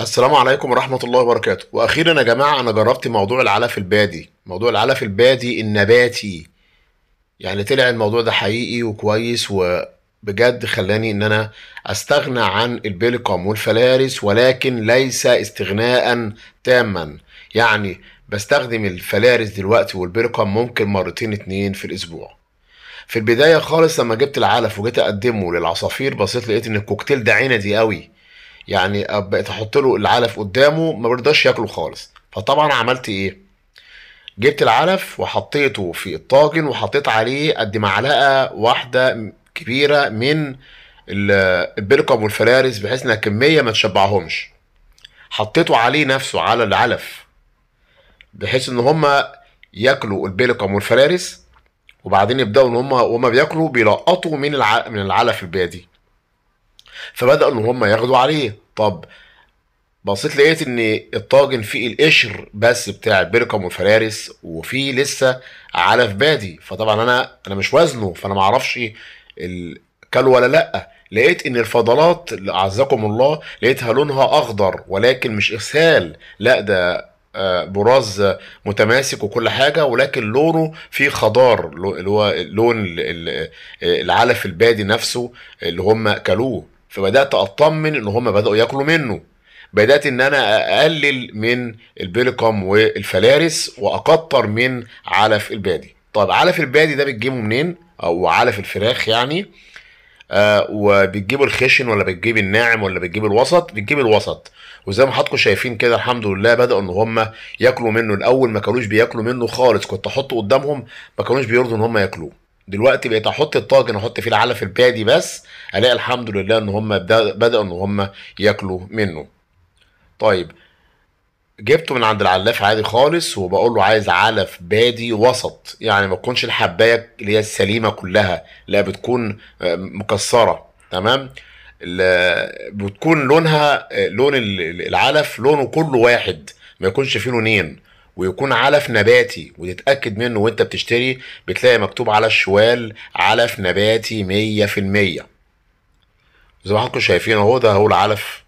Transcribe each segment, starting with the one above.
السلام عليكم ورحمة الله وبركاته وأخيرا يا جماعة أنا جربت موضوع العلف البادي موضوع العلف البادي النباتي يعني طلع الموضوع ده حقيقي وكويس وبجد خلاني إن أنا أستغنى عن البلقم والفلارس ولكن ليس استغناء تاما يعني بستخدم الفلارس دلوقتي والبيليكوم ممكن مرتين اتنين في الأسبوع في البداية خالص لما جبت العلف وجيت أقدمه للعصافير بصيت لقيت إن الكوكتيل ده عنزي قوي يعني بقيت احط له العلف قدامه ما برضاش ياكله خالص فطبعا عملت ايه جبت العلف وحطيته في الطاجن وحطيت عليه قد معلقه واحده كبيره من البلقم والفلارس بحيث انها كميه ما تشبعهمش حطيته عليه نفسه على العلف بحيث ان هما ياكلوا البلقم والفلارس وبعدين يبداوا ان هما وهما بياكلوا بيلقطوا من الع... من العلف البادي فبداوا ان هم ياخدوا عليه طب بصيت لقيت ان الطاجن فيه القشر بس بتاع بيركم وفرارس وفيه لسه علف بادي فطبعا انا انا مش وزنه فانا ما اعرفش كل ولا لا لقيت ان الفضلات اعزكم الله لقيتها لونها اخضر ولكن مش اسهال لا ده آه، براز متماسك وكل حاجه ولكن لونه فيه خضار اللي هو لون آه، العلف البادي نفسه اللي هم كلوه فبدات اطمن ان هم بداوا ياكلوا منه بدات ان انا اقلل من البيليكم والفلارس واكتر من علف البادي طب علف البادي ده بتجيبه منين او علف الفراخ يعني آه وبتجيب الخشن ولا بتجيب الناعم ولا بتجيب الوسط بتجيب الوسط وزي ما حضراتكم شايفين كده الحمد لله بداوا ان هم ياكلوا منه الاول ما كانوش بياكلوا منه خالص كنت احطه قدامهم ما كانوش بيرضوا ان هم ياكلوه دلوقتي بقيت احط الطاجن احط فيه العلف البادي بس الاقي الحمد لله ان هم بداوا ان هم ياكلوا منه طيب جبته من عند العلاف عادي خالص وبقول له عايز علف بادي وسط يعني ما تكونش الحبايه اللي هي السليمه كلها لا بتكون آه، مكسره تمام بتكون لونها آه، لون العلف لونه كله واحد ما يكونش فيه لونين ويكون علف نباتي وتتاكد منه وانت بتشتري بتلاقي مكتوب على الشوال علف نباتي 100% زي ما حضراتكم شايفين اهو ده هو العلف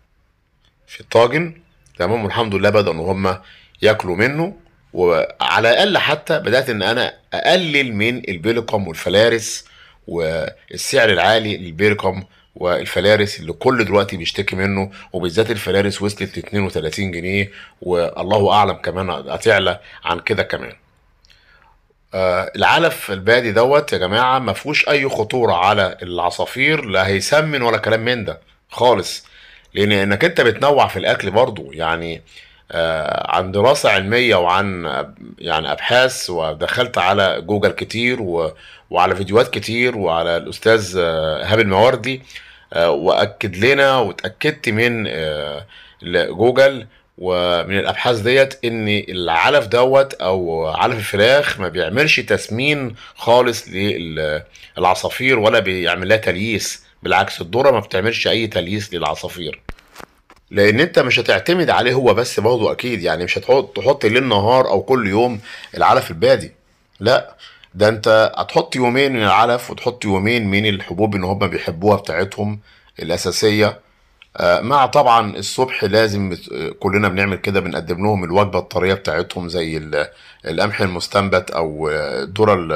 في الطاجن تمام والحمد لله بدأوا ان هم ياكلوا منه وعلى الاقل حتى بدات ان انا اقلل من البيلكم والفلارس والسعر العالي للبيلكم والفلارس اللي كل دلوقتي بيشتكي منه وبالذات الفلارس وصلت ل 32 جنيه والله اعلم كمان هتعلى عن كده كمان آه العلف البادي دوت يا جماعه ما فيهوش اي خطوره على العصافير لا هيسمن ولا كلام من ده خالص لان انك انت بتنوع في الاكل برضو يعني آه عن دراسة علمية وعن يعني أبحاث ودخلت على جوجل كتير و... وعلى فيديوهات كتير وعلى الأستاذ آه هاب المواردي آه، واكد لنا واتاكدت من آه، جوجل ومن الابحاث ديت ان العلف دوت او علف الفراخ ما بيعملش تسمين خالص للعصافير ولا بيعمل لها تلييس بالعكس الذره ما بتعملش اي تلييس للعصافير لان انت مش هتعتمد عليه هو بس برضه اكيد يعني مش هتحط تحط ليل نهار او كل يوم العلف البادي لا ده انت هتحط يومين من العلف وتحط يومين من الحبوب اللي هما بيحبوها بتاعتهم الاساسيه آه، مع طبعا الصبح لازم كلنا بنعمل كده بنقدم لهم الوجبه الطريه بتاعتهم زي القمح المستنبت او آه، الذره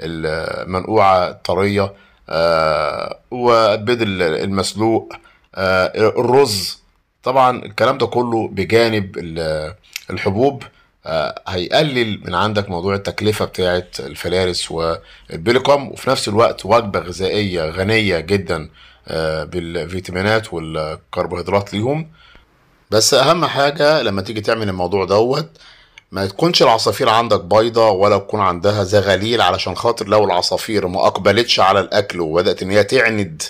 المنقوعه الطريه آه، والبيض المسلوق الرز طبعا الكلام ده كله بجانب الحبوب آه، هيقلل من عندك موضوع التكلفه بتاعه الفلارس والبيليكوم وفي نفس الوقت وجبه غذائيه غنيه جدا آه، بالفيتامينات والكربوهيدرات ليهم بس اهم حاجه لما تيجي تعمل الموضوع دوت ما تكونش العصافير عندك بيضة ولا تكون عندها زغاليل علشان خاطر لو العصافير ما أقبلتش على الأكل وبدأت إن هي تعند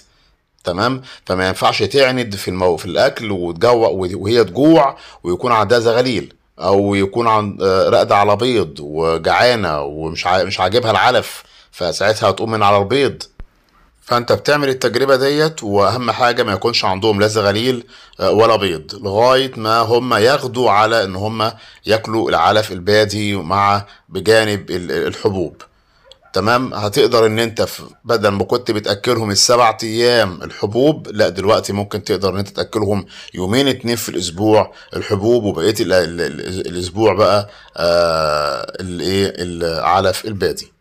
تمام فما ينفعش تعند في المو... في الأكل وتجوع وهي تجوع ويكون عندها زغاليل او يكون عن آه، راقده على بيض وجعانه ومش مش عاجبها العلف فساعتها هتقوم من على البيض فانت بتعمل التجربه ديت واهم حاجه ما يكونش عندهم لا زغليل آه، ولا بيض لغايه ما هم ياخدوا على ان هم ياكلوا العلف البادي مع بجانب الحبوب تمام هتقدر ان انت بدل ما كنت بتاكلهم السبع ايام الحبوب لا دلوقتي ممكن تقدر ان انت تاكلهم يومين اتنين في الاسبوع الحبوب وبقيه الاسبوع بقى آه، الايه العلف البادي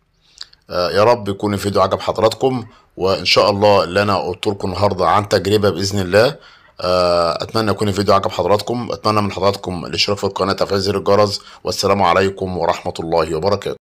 آه، يا رب يكون الفيديو عجب حضراتكم وان شاء الله اللي انا قلت لكم النهارده عن تجربه باذن الله آه، اتمنى يكون الفيديو عجب حضراتكم اتمنى من حضراتكم الاشتراك في القناه تفعيل زر الجرس والسلام عليكم ورحمه الله وبركاته